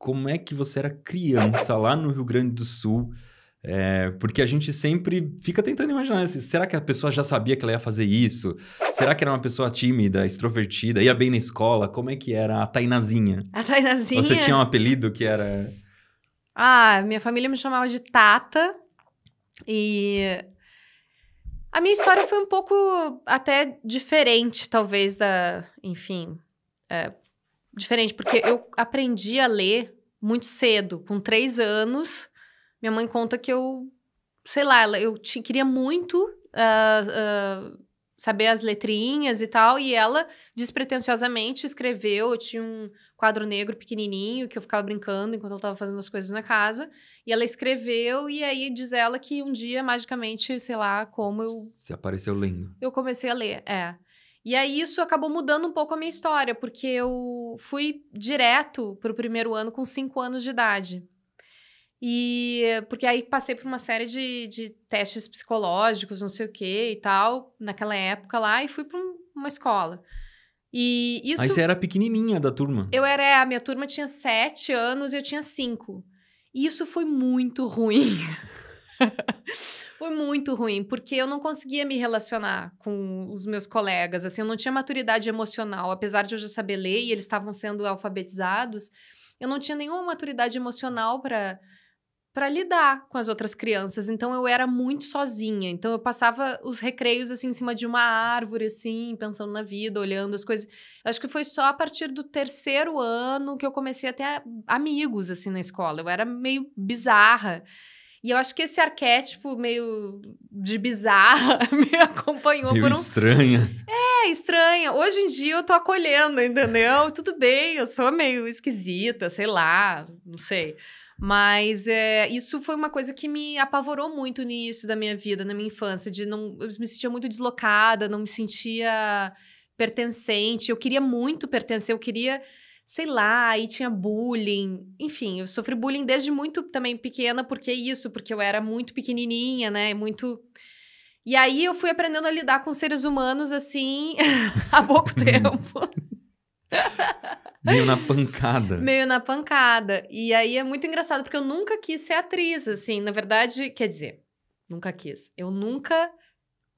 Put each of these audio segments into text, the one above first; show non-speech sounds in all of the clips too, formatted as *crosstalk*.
como é que você era criança lá no Rio Grande do Sul. É, porque a gente sempre fica tentando imaginar, assim, será que a pessoa já sabia que ela ia fazer isso? Será que era uma pessoa tímida, extrovertida, ia bem na escola? Como é que era a Tainazinha? A Tainazinha? Você tinha um apelido que era... Ah, minha família me chamava de Tata e... A minha história foi um pouco até diferente, talvez, da... Enfim, é diferente, porque eu aprendi a ler muito cedo, com três anos. Minha mãe conta que eu, sei lá, eu queria muito uh, uh, saber as letrinhas e tal, e ela despretensiosamente escreveu. Eu tinha um quadro negro pequenininho que eu ficava brincando enquanto ela estava fazendo as coisas na casa, e ela escreveu, e aí diz ela que um dia, magicamente, sei lá como eu. Se apareceu lendo. Eu comecei a ler, é. E aí isso acabou mudando um pouco a minha história, porque eu fui direto para o primeiro ano com cinco anos de idade. E porque aí passei por uma série de, de testes psicológicos, não sei o que e tal, naquela época lá, e fui para um, uma escola. E isso. Aí você era pequenininha da turma? Eu era, é, a minha turma tinha sete anos e eu tinha cinco. E isso foi muito ruim. *laughs* *laughs* Foi muito ruim, porque eu não conseguia me relacionar com os meus colegas, assim, eu não tinha maturidade emocional, apesar de eu já saber ler e eles estavam sendo alfabetizados, eu não tinha nenhuma maturidade emocional para para lidar com as outras crianças. Então eu era muito sozinha. Então eu passava os recreios assim em cima de uma árvore assim, pensando na vida, olhando as coisas. Acho que foi só a partir do terceiro ano que eu comecei a ter amigos assim na escola. Eu era meio bizarra. E eu acho que esse arquétipo meio de bizarra *laughs* me acompanhou meio por um. Estranha. É, estranha. Hoje em dia eu tô acolhendo, entendeu? Tudo bem, eu sou meio esquisita, sei lá, não sei. Mas é, isso foi uma coisa que me apavorou muito no início da minha vida, na minha infância, de não. Eu me sentia muito deslocada, não me sentia pertencente. Eu queria muito pertencer, eu queria sei lá, e tinha bullying. Enfim, eu sofri bullying desde muito também pequena, porque isso, porque eu era muito pequenininha, né? Muito. E aí eu fui aprendendo a lidar com seres humanos assim *laughs* há pouco uhum. tempo. *laughs* Meio na pancada. Meio na pancada. E aí é muito engraçado, porque eu nunca quis ser atriz, assim. Na verdade, quer dizer, nunca quis. Eu nunca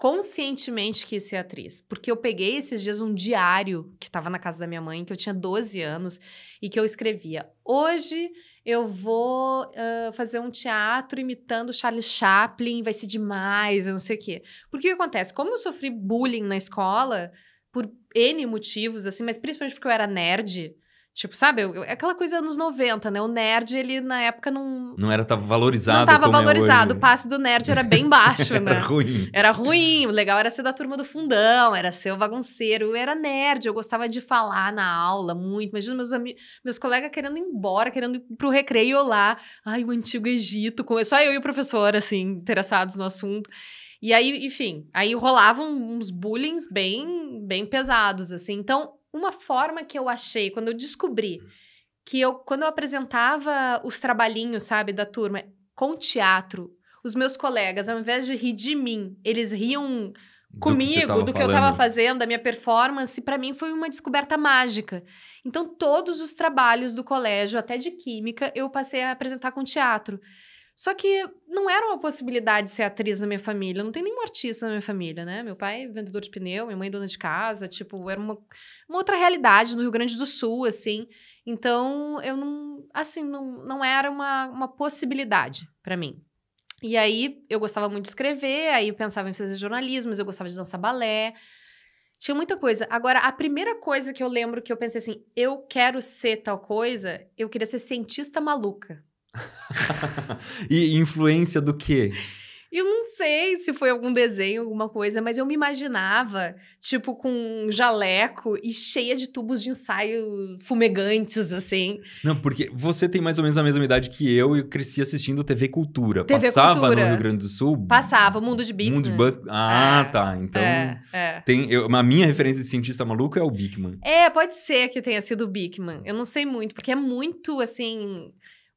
conscientemente quis ser atriz. Porque eu peguei esses dias um diário que estava na casa da minha mãe, que eu tinha 12 anos, e que eu escrevia: Hoje eu vou uh, fazer um teatro imitando Charles Chaplin, vai ser demais, eu não sei o quê. Porque o que acontece? Como eu sofri bullying na escola, por N motivos, assim, mas principalmente porque eu era nerd. Tipo, sabe? É aquela coisa anos 90, né? O nerd, ele na época não. Não era tava valorizado. Não tava é valorizado. É o passe do nerd era bem baixo, *laughs* né? era ruim. Era ruim. O legal era ser da turma do fundão, era ser o bagunceiro. Eu era nerd, eu gostava de falar na aula muito. Imagina meus, am... meus colegas querendo ir embora, querendo ir pro recreio lá. Ai, o antigo Egito. Com... Só eu e o professor, assim, interessados no assunto. E aí, enfim, aí rolavam uns bullings bem, bem pesados, assim. Então, uma forma que eu achei, quando eu descobri hum. que eu, quando eu apresentava os trabalhinhos, sabe, da turma, com teatro, os meus colegas, ao invés de rir de mim, eles riam comigo, do que, do que eu estava fazendo, da minha performance, para mim foi uma descoberta mágica. Então, todos os trabalhos do colégio, até de química, eu passei a apresentar com teatro. Só que não era uma possibilidade ser atriz na minha família. Não tem nenhum artista na minha família, né? Meu pai, é vendedor de pneu, minha mãe, é dona de casa. Tipo, era uma, uma outra realidade no Rio Grande do Sul, assim. Então, eu não. Assim, não, não era uma, uma possibilidade para mim. E aí, eu gostava muito de escrever, aí eu pensava em fazer jornalismo, mas eu gostava de dançar balé. Tinha muita coisa. Agora, a primeira coisa que eu lembro que eu pensei assim, eu quero ser tal coisa, eu queria ser cientista maluca. *laughs* e influência do quê? Eu não sei se foi algum desenho, alguma coisa, mas eu me imaginava, tipo, com um jaleco e cheia de tubos de ensaio fumegantes, assim. Não, porque você tem mais ou menos a mesma idade que eu e cresci assistindo TV Cultura. TV Passava Cultura. no Rio Grande do Sul? Passava, Mundo de Bickman. Mundo de Bickman. Ah, é, tá. Então, é, é. Tem, eu, a minha referência de cientista maluco é o Bigman. É, pode ser que tenha sido o Bigman. Eu não sei muito, porque é muito, assim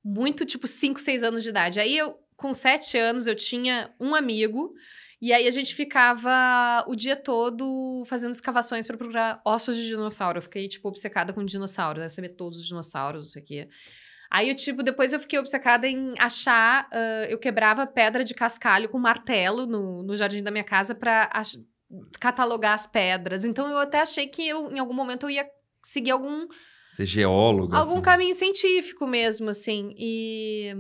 muito tipo 5, 6 anos de idade. Aí eu, com 7 anos, eu tinha um amigo. E aí a gente ficava o dia todo fazendo escavações para procurar ossos de dinossauro. Eu fiquei, tipo, obcecada com dinossauros, né? saber todos os dinossauros, isso aqui. Aí, eu, tipo, depois eu fiquei obcecada em achar. Uh, eu quebrava pedra de cascalho com martelo no, no jardim da minha casa para catalogar as pedras. Então eu até achei que eu, em algum momento eu ia seguir algum Ser geóloga. Algum assim. caminho científico mesmo, assim. E...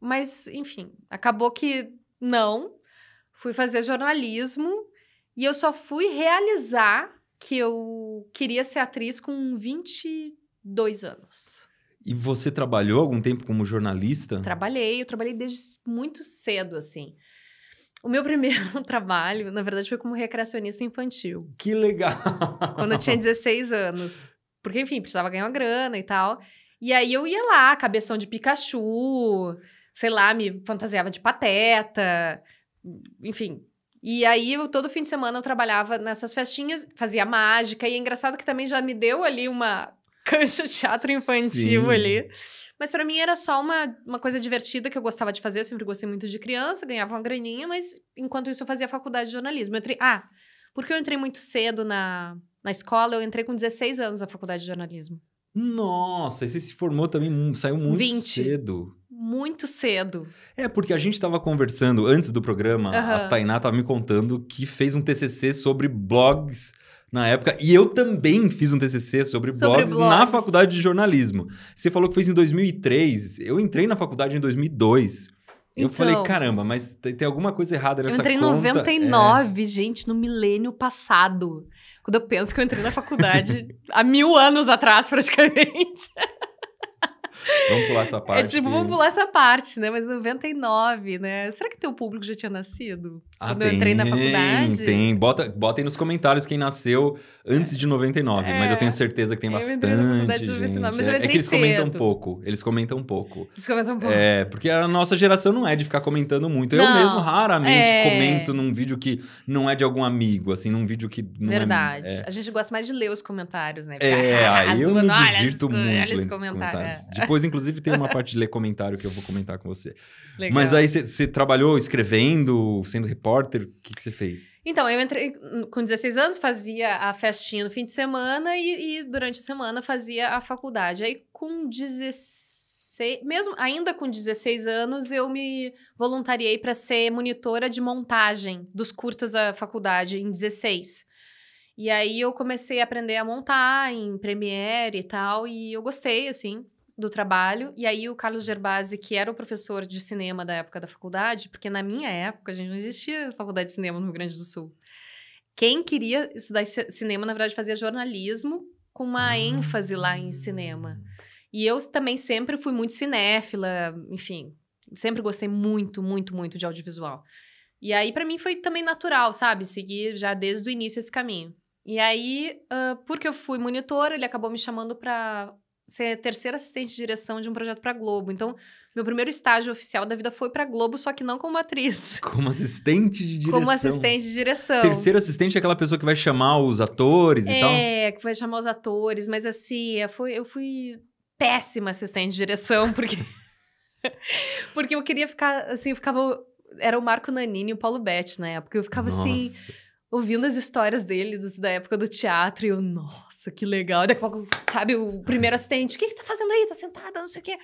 Mas, enfim, acabou que não. Fui fazer jornalismo e eu só fui realizar que eu queria ser atriz com 22 anos. E você trabalhou algum tempo como jornalista? Trabalhei, eu trabalhei desde muito cedo, assim. O meu *laughs* primeiro trabalho, na verdade, foi como recreacionista infantil. Que legal! Quando eu tinha 16 anos. Porque, enfim, precisava ganhar uma grana e tal. E aí eu ia lá, cabeção de Pikachu, sei lá, me fantasiava de pateta, enfim. E aí, eu, todo fim de semana eu trabalhava nessas festinhas, fazia mágica, e é engraçado que também já me deu ali uma *laughs* cancha de teatro infantil Sim. ali. Mas para mim era só uma, uma coisa divertida que eu gostava de fazer, eu sempre gostei muito de criança, ganhava uma graninha, mas enquanto isso eu fazia faculdade de jornalismo. Eu entrei... Ah, porque eu entrei muito cedo na, na escola, eu entrei com 16 anos na faculdade de jornalismo. Nossa, e você se formou também, saiu muito 20. cedo. Muito cedo. É, porque a gente estava conversando antes do programa, uhum. a Tainá estava me contando que fez um TCC sobre blogs na época, e eu também fiz um TCC sobre, sobre blogs, blogs, na faculdade de jornalismo. Você falou que fez em 2003, eu entrei na faculdade em 2002. Eu falei, então, caramba, mas tem, tem, alguma coisa errada nessa conta. Eu entrei em 99, é... gente, no milênio passado. Quando eu penso que eu entrei na faculdade *laughs* há mil anos atrás, praticamente. Vamos pular essa é parte. É tipo, vamos pular essa parte, né? Mas 99, né? Será que teu público já tinha nascido? Ah, Quando tem, eu entrei na faculdade? Tem, Bota, bota aí nos comentários quem nasceu antes é. de 99. É, mas eu tenho é. certeza que tem bastante. Gente. mas eu é que eles cedo. comentam um pouco. Eles comentam um pouco. Eles comentam um pouco. É, porque a nossa geração não é de ficar comentando muito. Não, eu mesmo raramente é... comento num vídeo que não é de algum amigo, assim, num vídeo que não Verdade. é. É... A gente gosta mais de ler os comentários, né? é, *laughs* aí eu me divirto olha, muito. Olha esse comentário. De depois, inclusive, tem uma parte de ler comentário que eu vou comentar com você. Legal. Mas aí você trabalhou escrevendo, sendo repórter, o que você fez? Então, eu entrei com 16 anos, fazia a festinha no fim de semana e, e durante a semana fazia a faculdade. Aí com 16 mesmo ainda com 16 anos, eu me voluntariei para ser monitora de montagem dos curtas da faculdade em 16. E aí eu comecei a aprender a montar em Premiere e tal, e eu gostei assim do trabalho, e aí o Carlos Gerbasi, que era o professor de cinema da época da faculdade, porque na minha época a gente não existia faculdade de cinema no Rio Grande do Sul. Quem queria estudar cinema, na verdade, fazia jornalismo com uma ah. ênfase lá em cinema. E eu também sempre fui muito cinéfila, enfim, sempre gostei muito, muito, muito de audiovisual. E aí, para mim, foi também natural, sabe? Seguir já desde o início esse caminho. E aí, uh, porque eu fui monitor, ele acabou me chamando para ser terceira assistente de direção de um projeto para Globo. Então, meu primeiro estágio oficial da vida foi para Globo, só que não como atriz. *laughs* Como assistente de direção. Como assistente de direção. Terceiro assistente é aquela pessoa que vai chamar os atores é, e tal? É, que vai chamar os atores, mas assim, eu fui, eu fui péssima assistente de direção, porque. *laughs* porque eu queria ficar, assim, eu ficava. Era o Marco Nanini e o Paulo Betti na época. Eu ficava assim, Nossa. assim ouvindo as histórias dele, dos, da época do teatro, e eu, nossa, que legal. Daqui a pouco, sabe, o primeiro assistente, o que, que tá fazendo aí? Tá sentada, não sei o quê.